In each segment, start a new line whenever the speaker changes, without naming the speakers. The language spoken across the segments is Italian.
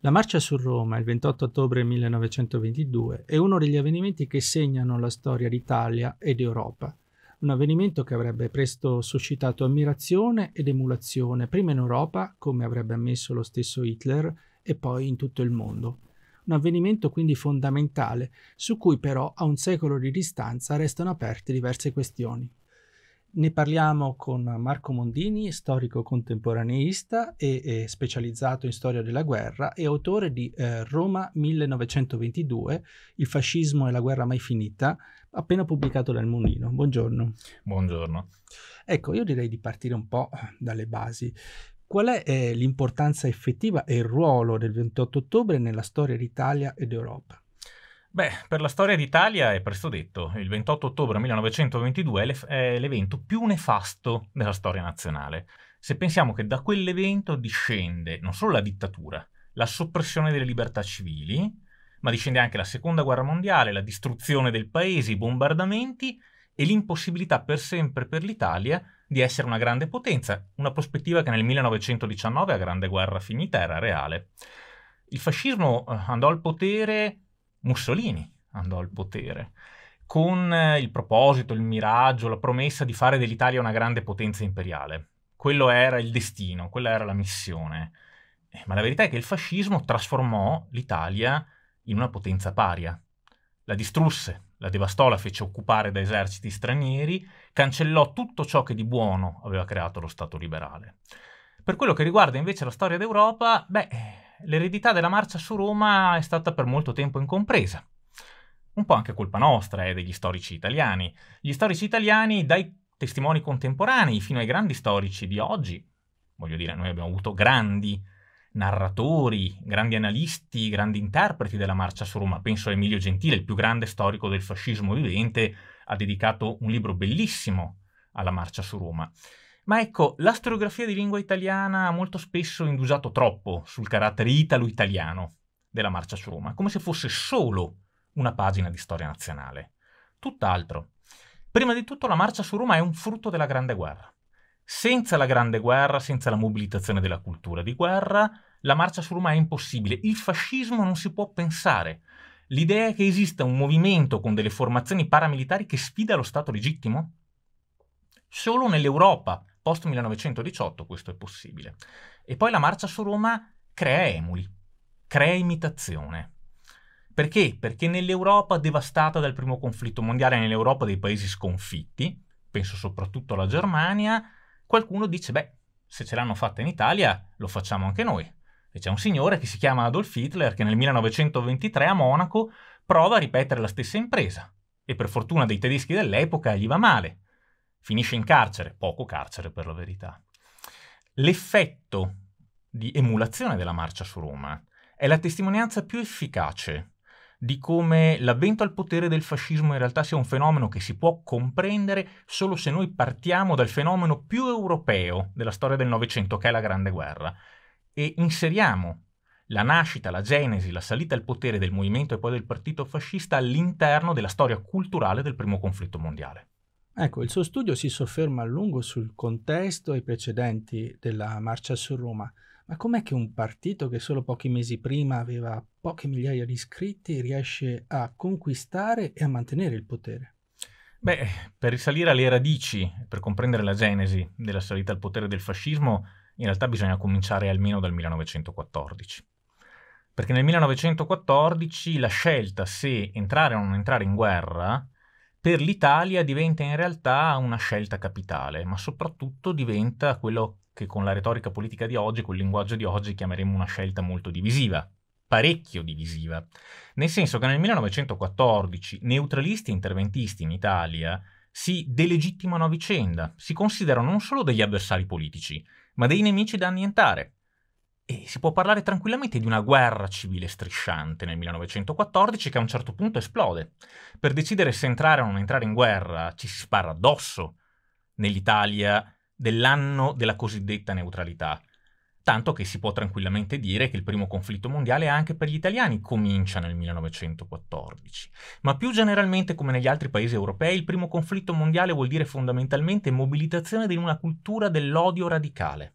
La marcia su Roma il 28 ottobre 1922 è uno degli avvenimenti che segnano la storia d'Italia ed Europa. Un avvenimento che avrebbe presto suscitato ammirazione ed emulazione, prima in Europa, come avrebbe ammesso lo stesso Hitler, e poi in tutto il mondo. Un avvenimento quindi fondamentale, su cui però a un secolo di distanza restano aperte diverse questioni. Ne parliamo con Marco Mondini, storico contemporaneista e, e specializzato in storia della guerra e autore di eh, Roma 1922, Il fascismo e la guerra mai finita, appena pubblicato dal Mulino. Buongiorno. Buongiorno. Ecco, io direi di partire un po' dalle basi. Qual è eh, l'importanza effettiva e il ruolo del 28 ottobre nella storia d'Italia ed Europa?
Beh, per la storia d'Italia è presto detto, il 28 ottobre 1922 è, è l'evento più nefasto della storia nazionale, se pensiamo che da quell'evento discende non solo la dittatura, la soppressione delle libertà civili, ma discende anche la seconda guerra mondiale, la distruzione del paese, i bombardamenti e l'impossibilità per sempre per l'Italia di essere una grande potenza, una prospettiva che nel 1919, a Grande Guerra finita, era reale. Il fascismo eh, andò al potere Mussolini andò al potere con eh, il proposito, il miraggio, la promessa di fare dell'Italia una grande potenza imperiale. Quello era il destino, quella era la missione. Eh, ma la verità è che il fascismo trasformò l'Italia in una potenza paria. La distrusse, la devastò, la fece occupare da eserciti stranieri, cancellò tutto ciò che di buono aveva creato lo Stato liberale. Per quello che riguarda invece la storia d'Europa, beh, l'eredità della marcia su Roma è stata per molto tempo incompresa. Un po' anche colpa nostra e eh, degli storici italiani. Gli storici italiani, dai testimoni contemporanei fino ai grandi storici di oggi, voglio dire, noi abbiamo avuto grandi narratori, grandi analisti, grandi interpreti della marcia su Roma. Penso a Emilio Gentile, il più grande storico del fascismo vivente, ha dedicato un libro bellissimo alla marcia su Roma. Ma ecco, la storiografia di lingua italiana ha molto spesso indugiato troppo sul carattere italo-italiano della marcia su Roma, come se fosse solo una pagina di storia nazionale. Tutt'altro. Prima di tutto la marcia su Roma è un frutto della Grande Guerra. Senza la Grande Guerra, senza la mobilitazione della cultura di guerra, la marcia su Roma è impossibile. Il fascismo non si può pensare. L'idea che esista un movimento con delle formazioni paramilitari che sfida lo Stato legittimo? Solo nell'Europa Post 1918 questo è possibile. E poi la marcia su Roma crea emuli, crea imitazione. Perché? Perché nell'Europa devastata dal primo conflitto mondiale, nell'Europa dei paesi sconfitti, penso soprattutto alla Germania, qualcuno dice, beh, se ce l'hanno fatta in Italia, lo facciamo anche noi. E c'è un signore che si chiama Adolf Hitler che nel 1923 a Monaco prova a ripetere la stessa impresa. E per fortuna dei tedeschi dell'epoca gli va male. Finisce in carcere, poco carcere per la verità. L'effetto di emulazione della marcia su Roma è la testimonianza più efficace di come l'avvento al potere del fascismo in realtà sia un fenomeno che si può comprendere solo se noi partiamo dal fenomeno più europeo della storia del Novecento, che è la Grande Guerra, e inseriamo la nascita, la genesi, la salita al potere del movimento e poi del partito fascista all'interno della storia culturale del primo conflitto mondiale.
Ecco, il suo studio si sofferma a lungo sul contesto e i precedenti della marcia su Roma, ma com'è che un partito che solo pochi mesi prima aveva poche migliaia di iscritti riesce a conquistare e a mantenere il potere? Beh,
per risalire alle radici, per comprendere la genesi della salita al potere del fascismo, in realtà bisogna cominciare almeno dal 1914. Perché nel 1914 la scelta se entrare o non entrare in guerra per l'Italia diventa in realtà una scelta capitale, ma soprattutto diventa quello che con la retorica politica di oggi, col linguaggio di oggi, chiameremo una scelta molto divisiva, parecchio divisiva. Nel senso che nel 1914 neutralisti e interventisti in Italia si delegittimano a vicenda, si considerano non solo degli avversari politici, ma dei nemici da annientare. E si può parlare tranquillamente di una guerra civile strisciante nel 1914 che a un certo punto esplode. Per decidere se entrare o non entrare in guerra ci si spara addosso nell'Italia dell'anno della cosiddetta neutralità. Tanto che si può tranquillamente dire che il primo conflitto mondiale anche per gli italiani comincia nel 1914. Ma più generalmente, come negli altri paesi europei, il primo conflitto mondiale vuol dire fondamentalmente mobilitazione di una cultura dell'odio radicale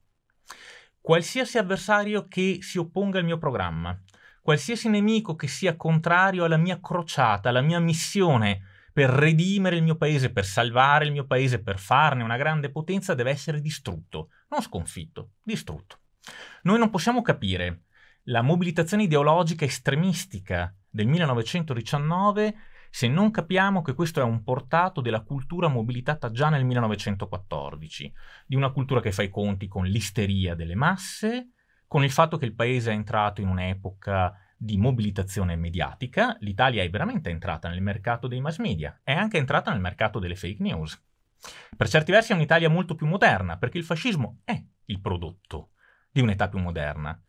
Qualsiasi avversario che si opponga al mio programma, qualsiasi nemico che sia contrario alla mia crociata, alla mia missione per redimere il mio paese, per salvare il mio paese, per farne una grande potenza, deve essere distrutto, non sconfitto, distrutto. Noi non possiamo capire la mobilitazione ideologica estremistica del 1919 se non capiamo che questo è un portato della cultura mobilitata già nel 1914, di una cultura che fa i conti con l'isteria delle masse, con il fatto che il paese è entrato in un'epoca di mobilitazione mediatica, l'Italia è veramente entrata nel mercato dei mass media, è anche entrata nel mercato delle fake news. Per certi versi è un'Italia molto più moderna, perché il fascismo è il prodotto di un'età più moderna.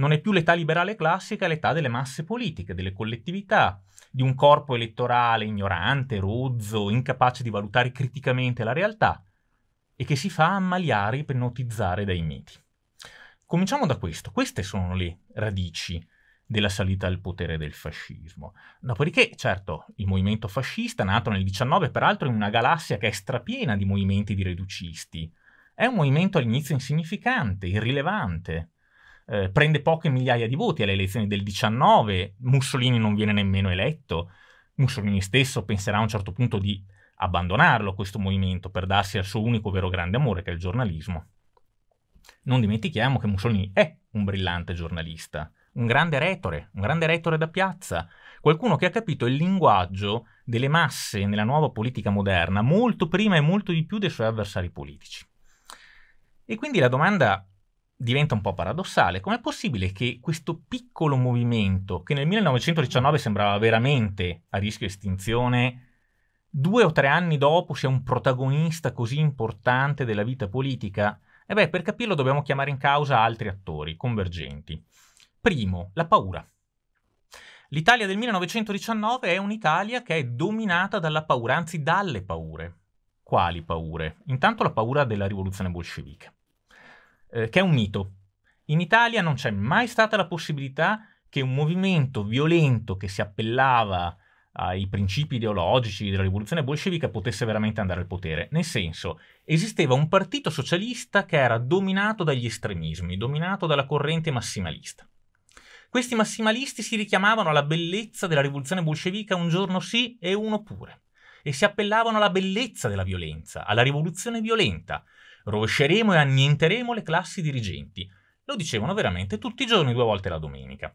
Non è più l'età liberale classica, è l'età delle masse politiche, delle collettività, di un corpo elettorale ignorante, rozzo, incapace di valutare criticamente la realtà e che si fa ammaliare e ipnotizzare dai miti. Cominciamo da questo. Queste sono le radici della salita al potere del fascismo. Dopodiché, certo, il movimento fascista, nato nel 19, peraltro in una galassia che è strapiena di movimenti di reducisti, è un movimento all'inizio insignificante, irrilevante, eh, prende poche migliaia di voti alle elezioni del 19, Mussolini non viene nemmeno eletto, Mussolini stesso penserà a un certo punto di abbandonarlo questo movimento per darsi al suo unico vero grande amore che è il giornalismo. Non dimentichiamo che Mussolini è un brillante giornalista, un grande retore, un grande retore da piazza, qualcuno che ha capito il linguaggio delle masse nella nuova politica moderna molto prima e molto di più dei suoi avversari politici. E quindi la domanda diventa un po' paradossale. Com'è possibile che questo piccolo movimento, che nel 1919 sembrava veramente a rischio estinzione, due o tre anni dopo sia un protagonista così importante della vita politica? E eh beh, per capirlo dobbiamo chiamare in causa altri attori convergenti. Primo, la paura. L'Italia del 1919 è un'Italia che è dominata dalla paura, anzi dalle paure. Quali paure? Intanto la paura della rivoluzione bolscevica. Eh, che è un mito. In Italia non c'è mai stata la possibilità che un movimento violento che si appellava ai principi ideologici della rivoluzione bolscevica potesse veramente andare al potere. Nel senso, esisteva un partito socialista che era dominato dagli estremismi, dominato dalla corrente massimalista. Questi massimalisti si richiamavano alla bellezza della rivoluzione bolscevica un giorno sì e uno pure e si appellavano alla bellezza della violenza, alla rivoluzione violenta. Rovesceremo e annienteremo le classi dirigenti. Lo dicevano veramente tutti i giorni, due volte la domenica.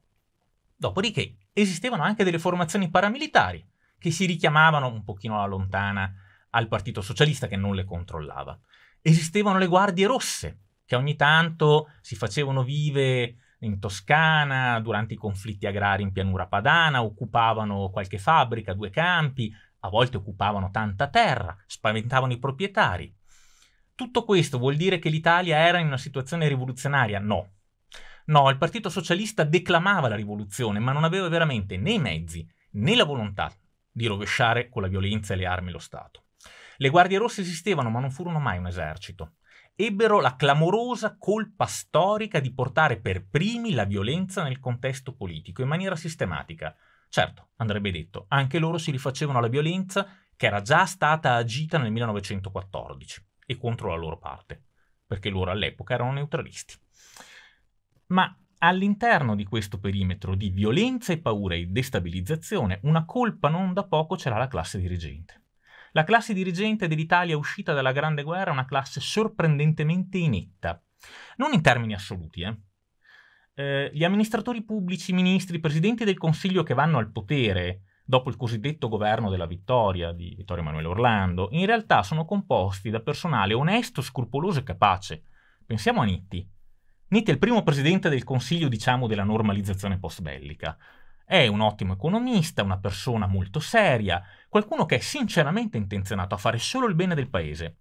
Dopodiché esistevano anche delle formazioni paramilitari che si richiamavano un pochino alla lontana al Partito Socialista che non le controllava. Esistevano le guardie rosse che ogni tanto si facevano vive in Toscana, durante i conflitti agrari in pianura padana, occupavano qualche fabbrica, due campi, a volte occupavano tanta terra, spaventavano i proprietari. Tutto questo vuol dire che l'Italia era in una situazione rivoluzionaria? No. No, il Partito Socialista declamava la rivoluzione, ma non aveva veramente né i mezzi né la volontà di rovesciare con la violenza e le armi lo Stato. Le Guardie Rosse esistevano, ma non furono mai un esercito. Ebbero la clamorosa colpa storica di portare per primi la violenza nel contesto politico in maniera sistematica, Certo, andrebbe detto, anche loro si rifacevano alla violenza che era già stata agita nel 1914 e contro la loro parte, perché loro all'epoca erano neutralisti. Ma all'interno di questo perimetro di violenza e paura e destabilizzazione, una colpa non da poco ce l'ha la classe dirigente. La classe dirigente dell'Italia uscita dalla Grande Guerra è una classe sorprendentemente inetta. Non in termini assoluti, eh? Eh, gli amministratori pubblici, i ministri, i presidenti del Consiglio che vanno al potere dopo il cosiddetto governo della vittoria di Vittorio Emanuele Orlando, in realtà sono composti da personale onesto, scrupoloso e capace. Pensiamo a Nitti. Nitti è il primo presidente del Consiglio, diciamo, della normalizzazione post-bellica. È un ottimo economista, una persona molto seria, qualcuno che è sinceramente intenzionato a fare solo il bene del paese.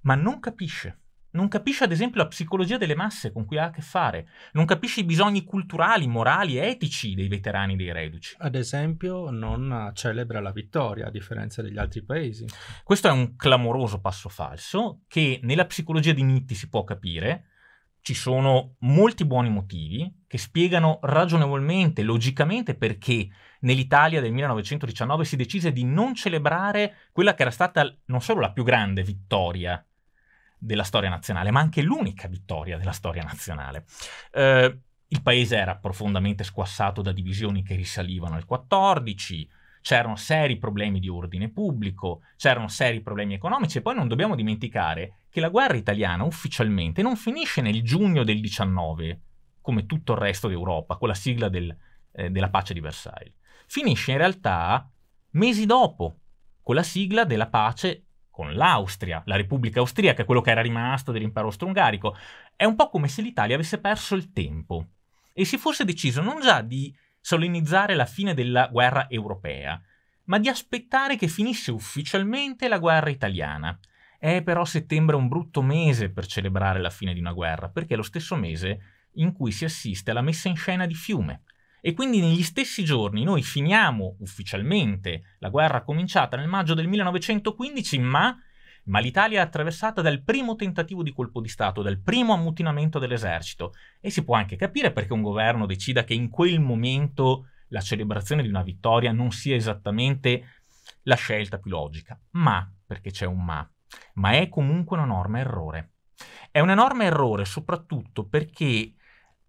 Ma non capisce non capisce ad esempio la psicologia delle masse con cui ha a che fare, non capisce i bisogni culturali, morali, etici dei veterani dei reduci.
Ad esempio non celebra la
vittoria a differenza degli altri paesi. Questo è un clamoroso passo falso che nella psicologia di Nitti si può capire, ci sono molti buoni motivi che spiegano ragionevolmente, logicamente perché nell'Italia del 1919 si decise di non celebrare quella che era stata non solo la più grande vittoria della storia nazionale, ma anche l'unica vittoria della storia nazionale. Eh, il paese era profondamente squassato da divisioni che risalivano al 14, c'erano seri problemi di ordine pubblico, c'erano seri problemi economici e poi non dobbiamo dimenticare che la guerra italiana ufficialmente non finisce nel giugno del 19, come tutto il resto d'Europa, con la sigla del, eh, della pace di Versailles. Finisce in realtà mesi dopo, con la sigla della pace con l'Austria, la Repubblica Austriaca, quello che era rimasto dell'impero austro-ungarico. È un po' come se l'Italia avesse perso il tempo e si fosse deciso non già di solennizzare la fine della guerra europea, ma di aspettare che finisse ufficialmente la guerra italiana. È però settembre un brutto mese per celebrare la fine di una guerra, perché è lo stesso mese in cui si assiste alla messa in scena di Fiume, e quindi negli stessi giorni noi finiamo ufficialmente la guerra cominciata nel maggio del 1915, ma, ma l'Italia è attraversata dal primo tentativo di colpo di Stato, dal primo ammutinamento dell'esercito. E si può anche capire perché un governo decida che in quel momento la celebrazione di una vittoria non sia esattamente la scelta più logica. Ma, perché c'è un ma, ma è comunque un enorme errore. È un enorme errore soprattutto perché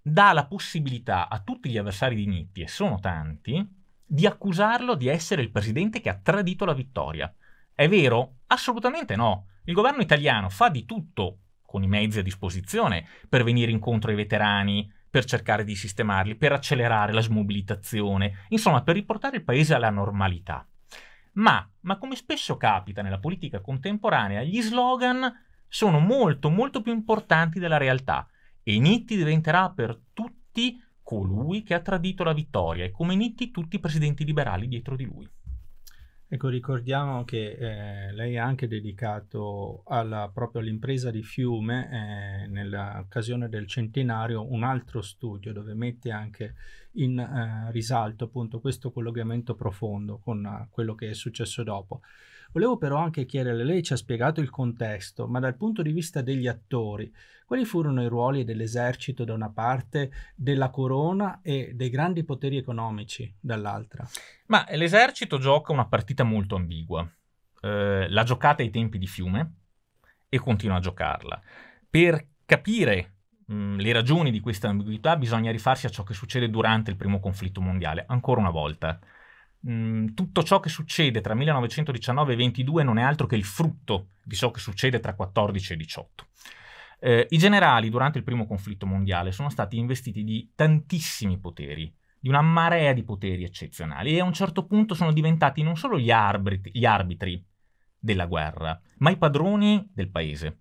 dà la possibilità a tutti gli avversari di Nitti, e sono tanti, di accusarlo di essere il presidente che ha tradito la vittoria. È vero? Assolutamente no. Il governo italiano fa di tutto, con i mezzi a disposizione, per venire incontro ai veterani, per cercare di sistemarli, per accelerare la smobilitazione, insomma per riportare il paese alla normalità. Ma, ma come spesso capita nella politica contemporanea, gli slogan sono molto molto più importanti della realtà e Nitti diventerà per tutti
colui che ha tradito la vittoria e come Nitti tutti i presidenti liberali dietro di lui. Ecco, ricordiamo che eh, lei ha anche dedicato alla, proprio all'impresa di Fiume, eh, nell'occasione del centenario, un altro studio dove mette anche in eh, risalto appunto questo collegamento profondo con eh, quello che è successo dopo. Volevo però anche chiedere, lei ci ha spiegato il contesto, ma dal punto di vista degli attori, quali furono i ruoli dell'esercito da una parte, della corona e dei grandi poteri economici dall'altra?
Ma l'esercito gioca una partita molto ambigua. Eh, l'ha giocata ai tempi di fiume e continua a giocarla. Per capire mm, le ragioni di questa ambiguità bisogna rifarsi a ciò che succede durante il primo conflitto mondiale, ancora una volta mh, mm, tutto ciò che succede tra 1919 e 22 non è altro che il frutto di ciò che succede tra 14 e 18. Eh, I generali durante il primo conflitto mondiale sono stati investiti di tantissimi poteri, di una marea di poteri eccezionali e a un certo punto sono diventati non solo gli, arbitri, gli arbitri della guerra, ma i padroni del paese.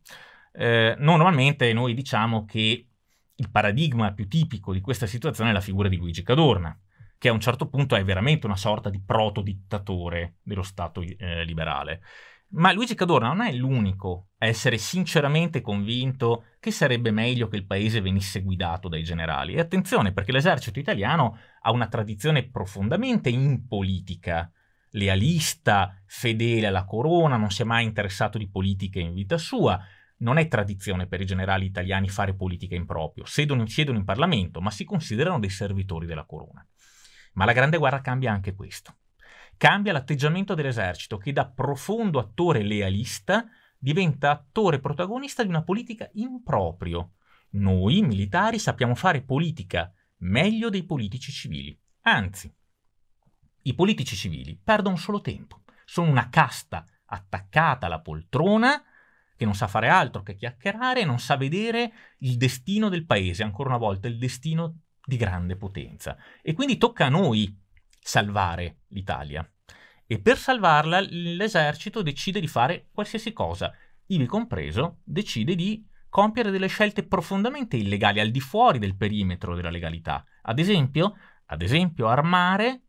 Eh, normalmente noi diciamo che il paradigma più tipico di questa situazione è la figura di Luigi Cadorna, che a un certo punto è veramente una sorta di proto-dittatore dello Stato eh, liberale. Ma Luigi Cadorna non è l'unico a essere sinceramente convinto che sarebbe meglio che il paese venisse guidato dai generali. E attenzione, perché l'esercito italiano ha una tradizione profondamente impolitica, lealista, fedele alla corona, non si è mai interessato di politica in vita sua. Non è tradizione per i generali italiani fare politica in proprio, sedono, siedono in Parlamento, ma si considerano dei servitori della corona. Ma la Grande Guerra cambia anche questo. Cambia l'atteggiamento dell'esercito che da profondo attore lealista diventa attore protagonista di una politica improprio. Noi militari sappiamo fare politica meglio dei politici civili. Anzi, i politici civili perdono solo tempo. Sono una casta attaccata alla poltrona che non sa fare altro che chiacchierare non sa vedere il destino del paese, ancora una volta il destino di grande potenza. E quindi tocca a noi salvare l'Italia. E per salvarla l'esercito decide di fare qualsiasi cosa, ivi compreso decide di compiere delle scelte profondamente illegali al di fuori del perimetro della legalità. Ad esempio, ad esempio armare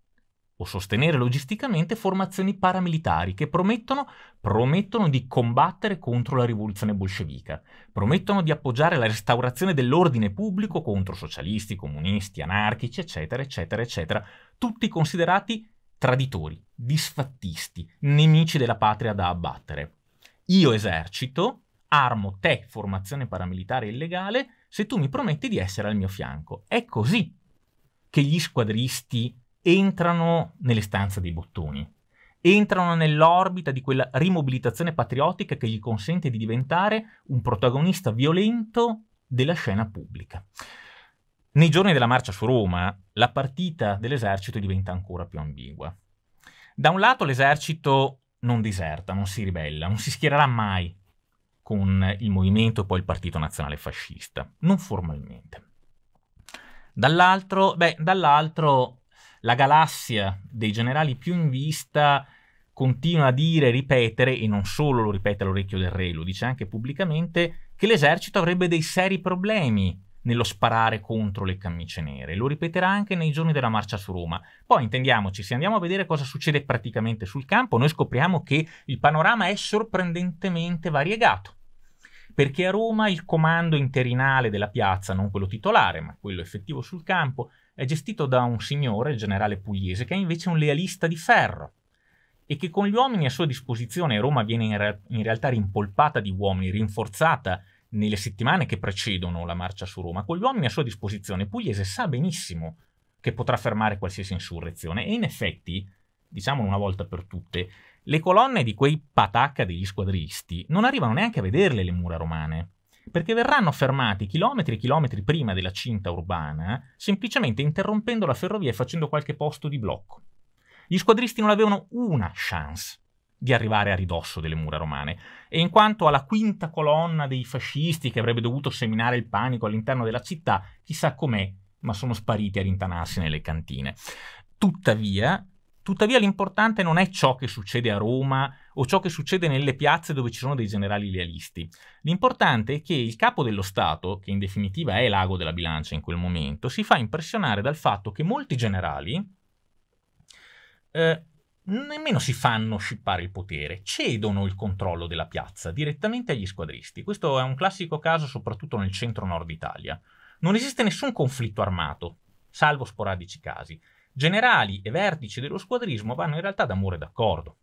o sostenere logisticamente formazioni paramilitari che promettono, promettono di combattere contro la rivoluzione bolscevica, promettono di appoggiare la restaurazione dell'ordine pubblico contro socialisti, comunisti, anarchici, eccetera, eccetera, eccetera, tutti considerati traditori, disfattisti, nemici della patria da abbattere. Io esercito, armo te formazione paramilitare illegale se tu mi prometti di essere al mio fianco. È così che gli squadristi entrano nelle stanze dei bottoni, entrano nell'orbita di quella rimobilitazione patriottica che gli consente di diventare un protagonista violento della scena pubblica. Nei giorni della marcia su Roma, la partita dell'esercito diventa ancora più ambigua. Da un lato l'esercito non diserta, non si ribella, non si schiererà mai con il movimento e poi il Partito Nazionale Fascista, non formalmente. Dall'altro, beh, dall'altro la galassia dei generali più in vista continua a dire, ripetere, e non solo lo ripete all'orecchio del re, lo dice anche pubblicamente, che l'esercito avrebbe dei seri problemi nello sparare contro le camicie nere. Lo ripeterà anche nei giorni della marcia su Roma. Poi intendiamoci, se andiamo a vedere cosa succede praticamente sul campo, noi scopriamo che il panorama è sorprendentemente variegato. Perché a Roma il comando interinale della piazza, non quello titolare, ma quello effettivo sul campo, è gestito da un signore, il generale pugliese, che è invece un lealista di ferro e che con gli uomini a sua disposizione Roma viene in, re- in realtà rimpolpata di uomini, rinforzata nelle settimane che precedono la marcia su Roma. Con gli uomini a sua disposizione Pugliese sa benissimo che potrà fermare qualsiasi insurrezione e in effetti, diciamolo una volta per tutte, le colonne di quei patacca degli squadristi non arrivano neanche a vederle le mura romane perché verranno fermati chilometri e chilometri prima della cinta urbana, semplicemente interrompendo la ferrovia e facendo qualche posto di blocco. Gli squadristi non avevano una chance di arrivare a ridosso delle mura romane, e in quanto alla quinta colonna dei fascisti che avrebbe dovuto seminare il panico all'interno della città, chissà com'è, ma sono spariti a rintanarsi nelle cantine. Tuttavia, tuttavia l'importante non è ciò che succede a Roma o ciò che succede nelle piazze dove ci sono dei generali lealisti. L'importante è che il capo dello Stato, che in definitiva è l'ago della bilancia in quel momento, si fa impressionare dal fatto che molti generali eh, nemmeno si fanno scippare il potere, cedono il controllo della piazza direttamente agli squadristi. Questo è un classico caso soprattutto nel centro-nord Italia. Non esiste nessun conflitto armato, salvo sporadici casi. Generali e vertici dello squadrismo vanno in realtà d'amore e d'accordo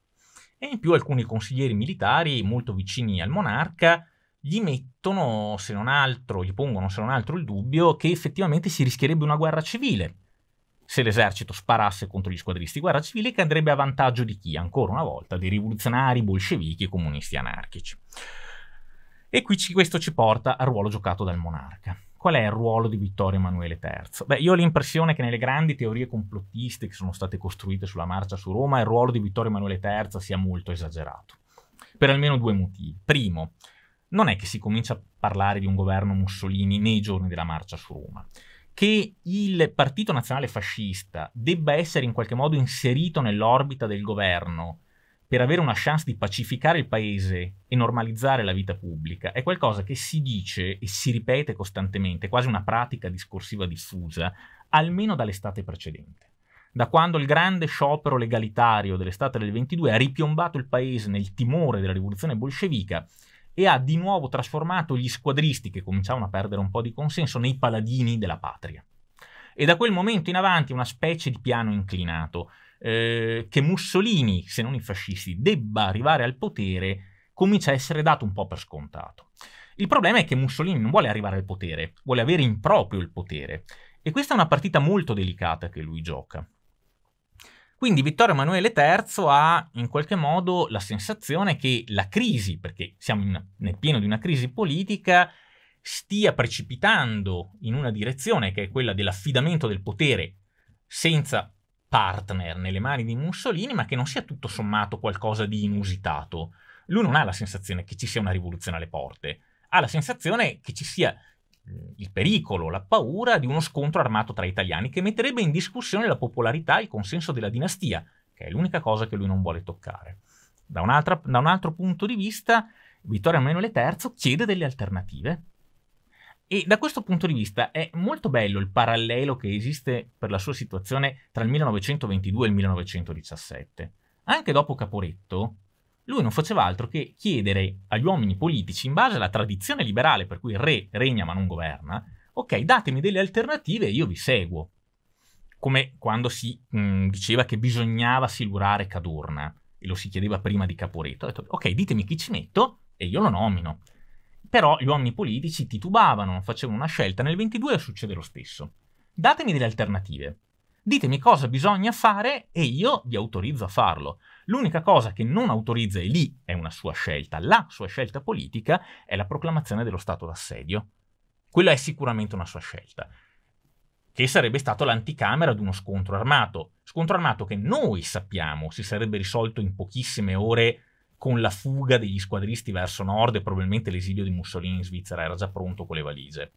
e in più alcuni consiglieri militari molto vicini al monarca gli mettono, se non altro, gli pongono se non altro il dubbio che effettivamente si rischierebbe una guerra civile se l'esercito sparasse contro gli squadristi guerra civile che andrebbe a vantaggio di chi? Ancora una volta, dei rivoluzionari, bolscevichi comunisti anarchici. E qui ci, questo ci porta al ruolo giocato dal monarca. Qual è il ruolo di Vittorio Emanuele III? Beh, io ho l'impressione che nelle grandi teorie complottiste che sono state costruite sulla marcia su Roma, il ruolo di Vittorio Emanuele III sia molto esagerato. Per almeno due motivi. Primo, non è che si comincia a parlare di un governo Mussolini nei giorni della marcia su Roma. Che il Partito Nazionale Fascista debba essere in qualche modo inserito nell'orbita del governo per avere una chance di pacificare il paese e normalizzare la vita pubblica è qualcosa che si dice e si ripete costantemente, quasi una pratica discorsiva diffusa, almeno dall'estate precedente. Da quando il grande sciopero legalitario dell'estate del 22 ha ripiombato il paese nel timore della rivoluzione bolscevica e ha di nuovo trasformato gli squadristi, che cominciavano a perdere un po' di consenso, nei paladini della patria. E da quel momento in avanti una specie di piano inclinato eh, che Mussolini, se non i fascisti, debba arrivare al potere comincia a essere dato un po' per scontato. Il problema è che Mussolini non vuole arrivare al potere, vuole avere in proprio il potere. E questa è una partita molto delicata che lui gioca. Quindi Vittorio Emanuele III ha in qualche modo la sensazione che la crisi, perché siamo in, nel pieno di una crisi politica, stia precipitando in una direzione che è quella dell'affidamento del potere senza partner nelle mani di Mussolini, ma che non sia tutto sommato qualcosa di inusitato. Lui non ha la sensazione che ci sia una rivoluzione alle porte, ha la sensazione che ci sia mm, il pericolo, la paura di uno scontro armato tra italiani che metterebbe in discussione la popolarità e il consenso della dinastia, che è l'unica cosa che lui non vuole toccare. Da, da un altro punto di vista, Vittorio Emanuele III chiede delle alternative e da questo punto di vista è molto bello il parallelo che esiste per la sua situazione tra il 1922 e il 1917. Anche dopo Caporetto, lui non faceva altro che chiedere agli uomini politici, in base alla tradizione liberale per cui il re regna ma non governa, ok, datemi delle alternative e io vi seguo. Come quando si mh, diceva che bisognava silurare Cadorna, e lo si chiedeva prima di Caporetto, ho detto, ok, ditemi chi ci metto e io lo nomino. Però gli uomini politici titubavano, non facevano una scelta. Nel 22 succede lo stesso. Datemi delle alternative. Ditemi cosa bisogna fare e io vi autorizzo a farlo. L'unica cosa che non autorizza, e lì è una sua scelta, la sua scelta politica, è la proclamazione dello stato d'assedio. Quella è sicuramente una sua scelta che sarebbe stato l'anticamera di uno scontro armato. Scontro armato che noi sappiamo si sarebbe risolto in pochissime ore con la fuga degli squadristi verso nord e probabilmente l'esilio di Mussolini in Svizzera era già pronto con le valigie.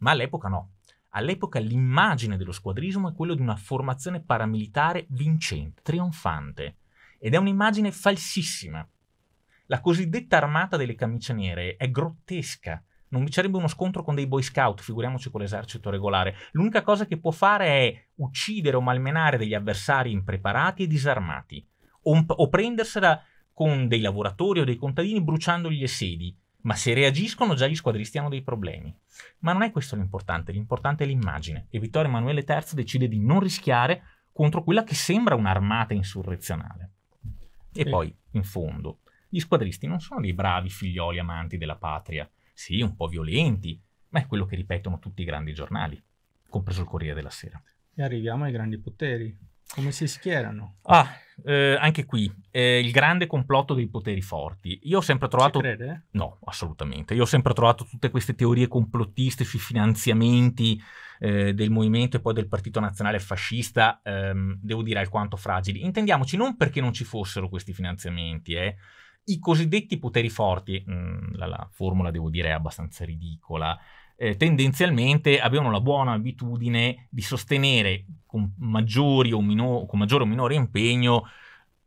Ma all'epoca no. All'epoca l'immagine dello squadrismo è quella di una formazione paramilitare vincente, trionfante, ed è un'immagine falsissima. La cosiddetta armata delle camicie nere è grottesca. Non vi sarebbe uno scontro con dei boy scout, figuriamoci con l'esercito regolare. L'unica cosa che può fare è uccidere o malmenare degli avversari impreparati e disarmati, o, o prendersela con dei lavoratori o dei contadini bruciandogli le sedi, ma se reagiscono già gli squadristi hanno dei problemi. Ma non è questo l'importante, l'importante è l'immagine e Vittorio Emanuele III decide di non rischiare contro quella che sembra un'armata insurrezionale. E sì. poi, in fondo, gli squadristi non sono dei bravi figlioli amanti della patria, sì, un po' violenti, ma è quello che ripetono tutti i grandi giornali, compreso il Corriere della Sera.
E arriviamo ai grandi poteri. Come si schierano? Ah,
eh, anche qui eh, il grande complotto dei poteri forti. Io ho sempre trovato. Ci crede? No, assolutamente. Io ho sempre trovato tutte queste teorie complottiste sui finanziamenti eh, del movimento e poi del Partito Nazionale Fascista, ehm, devo dire alquanto fragili. Intendiamoci, non perché non ci fossero questi finanziamenti, eh. I cosiddetti poteri forti, mh, mm, la, la formula devo dire è abbastanza ridicola, eh, tendenzialmente avevano la buona abitudine di sostenere con, maggiori o mino- con maggiore o minore impegno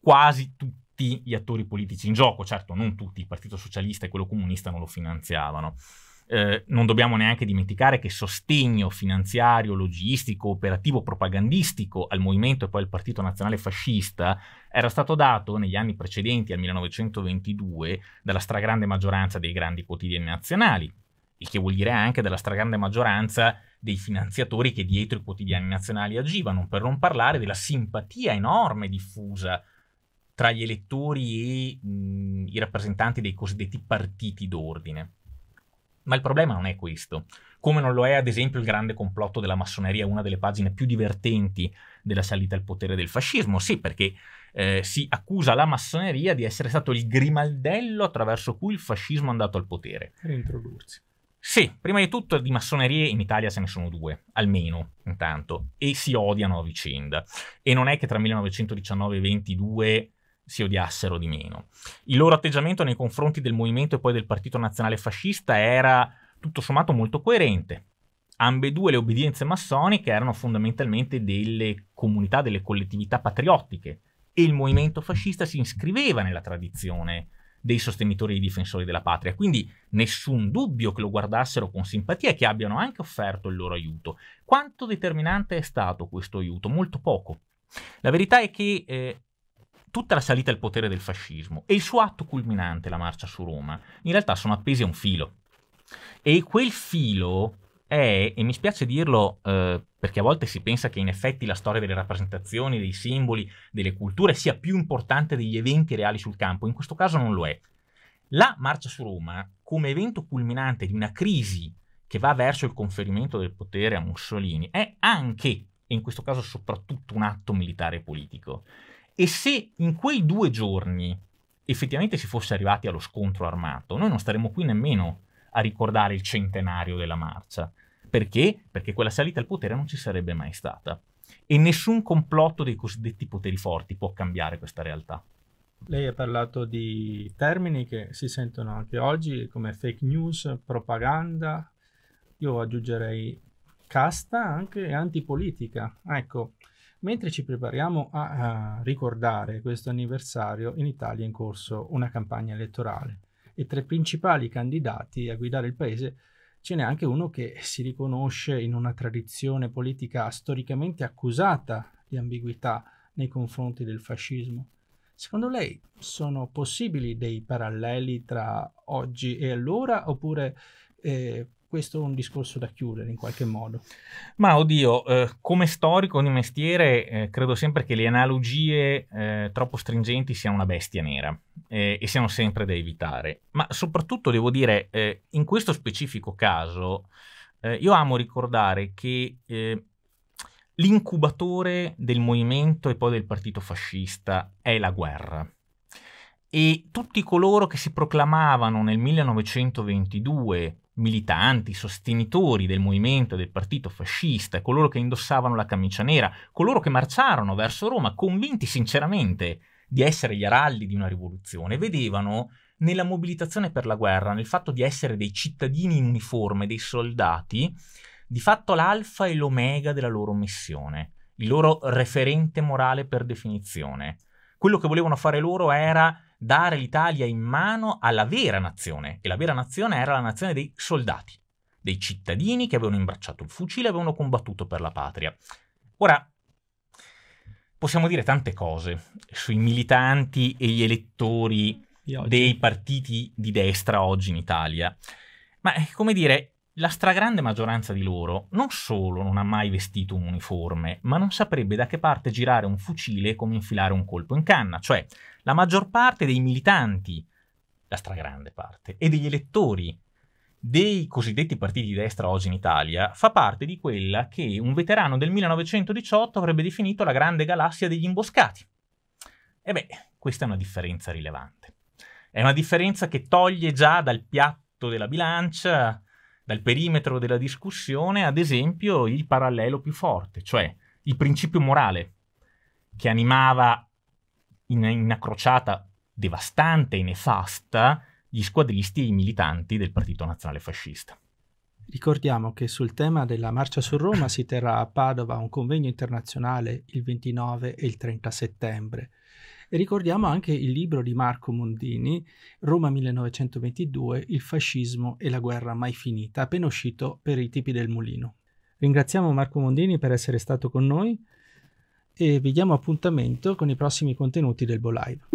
quasi tutti gli attori politici in gioco, certo non tutti, il Partito Socialista e quello comunista non lo finanziavano. Eh, non dobbiamo neanche dimenticare che sostegno finanziario, logistico, operativo, propagandistico al movimento e poi al Partito Nazionale Fascista era stato dato negli anni precedenti al 1922 dalla stragrande maggioranza dei grandi quotidiani nazionali, il che vuol dire anche della stragrande maggioranza dei finanziatori che dietro i quotidiani nazionali agivano, per non parlare della simpatia enorme diffusa tra gli elettori e mh, i rappresentanti dei cosiddetti partiti d'ordine. Ma il problema non è questo, come non lo è ad esempio il grande complotto della massoneria, una delle pagine più divertenti della salita al potere del fascismo, sì perché eh, si accusa la massoneria di essere stato il grimaldello attraverso cui il fascismo è andato al potere. Per Reintrodursi. Sì, prima di tutto di massonerie in Italia se ne sono due, almeno intanto, e si odiano a vicenda. E non è che tra 1919 e 22 si odiassero di meno. Il loro atteggiamento nei confronti del movimento e poi del Partito Nazionale Fascista era tutto sommato molto coerente. Ambedue le obbedienze massoniche erano fondamentalmente delle comunità, delle collettività patriottiche e il movimento fascista si iscriveva nella tradizione dei sostenitori e difensori della patria. Quindi nessun dubbio che lo guardassero con simpatia e che abbiano anche offerto il loro aiuto. Quanto determinante è stato questo aiuto? Molto poco. La verità è che eh, tutta la salita al potere del fascismo e il suo atto culminante, la marcia su Roma, in realtà sono appesi a un filo. E quel filo è, e mi spiace dirlo eh, perché a volte si pensa che in effetti la storia delle rappresentazioni, dei simboli, delle culture sia più importante degli eventi reali sul campo, in questo caso non lo è. La marcia su Roma, come evento culminante di una crisi che va verso il conferimento del potere a Mussolini, è anche, e in questo caso soprattutto, un atto militare e politico. E se in quei due giorni effettivamente si fosse arrivati allo scontro armato, noi non staremmo qui nemmeno a ricordare il centenario della marcia. Perché? Perché quella salita al potere non ci sarebbe mai stata. E nessun complotto dei cosiddetti poteri forti può cambiare questa realtà.
Lei ha parlato di termini che si sentono anche oggi come fake news, propaganda, io aggiungerei casta anche e antipolitica. Ecco, mentre ci prepariamo a, a ricordare questo anniversario, in Italia è in corso una campagna elettorale e tra i principali candidati a guidare il paese ce n'è anche uno che si riconosce in una tradizione politica storicamente accusata di ambiguità nei confronti del fascismo. Secondo lei sono possibili dei paralleli tra oggi e allora oppure eh, questo è un discorso da chiudere in qualche modo.
Ma oddio, eh, come storico di mestiere eh, credo sempre che le analogie eh, troppo stringenti siano una bestia nera eh, e siano sempre da evitare. Ma soprattutto devo dire, eh, in questo specifico caso, eh, io amo ricordare che l'incubatore del movimento e poi del partito fascista è la guerra e tutti coloro che si proclamavano nel 1922 militanti, sostenitori del movimento del partito fascista, coloro che indossavano la camicia nera, coloro che marciarono verso Roma convinti sinceramente di essere gli araldi di una rivoluzione, vedevano nella mobilitazione per la guerra, nel fatto di essere dei cittadini in uniforme, dei soldati, di fatto l'alfa e l'omega della loro missione, il loro referente morale per definizione. Quello che volevano fare loro era dare l'Italia in mano alla vera nazione, e la vera nazione era la nazione dei soldati, dei cittadini che avevano imbracciato il fucile e avevano combattuto per la patria. Ora, possiamo dire tante cose sui militanti e gli elettori dei partiti di destra oggi in Italia, ma come dire, la stragrande maggioranza di loro non solo non ha mai vestito un uniforme, ma non saprebbe da che parte girare un fucile e come infilare un colpo in canna, cioè la maggior parte dei militanti, la stragrande parte, e degli elettori dei cosiddetti partiti di destra oggi in Italia fa parte di quella che un veterano del 1918 avrebbe definito la grande galassia degli imboscati. E beh, questa è una differenza rilevante. È una differenza che toglie già dal piatto della bilancia dal perimetro della discussione, ad esempio, il parallelo più forte, cioè il principio morale che animava in una crociata devastante e nefasta gli squadristi e i militanti del Partito Nazionale Fascista.
Ricordiamo che sul tema della marcia su Roma si terrà a Padova un convegno internazionale il 29 e il 30 settembre. E ricordiamo anche il libro di Marco Mondini, Roma 1922, Il fascismo e la guerra mai finita, appena uscito per i tipi del mulino. Ringraziamo Marco Mondini per essere stato con noi e vi diamo appuntamento con i prossimi contenuti del Bolive.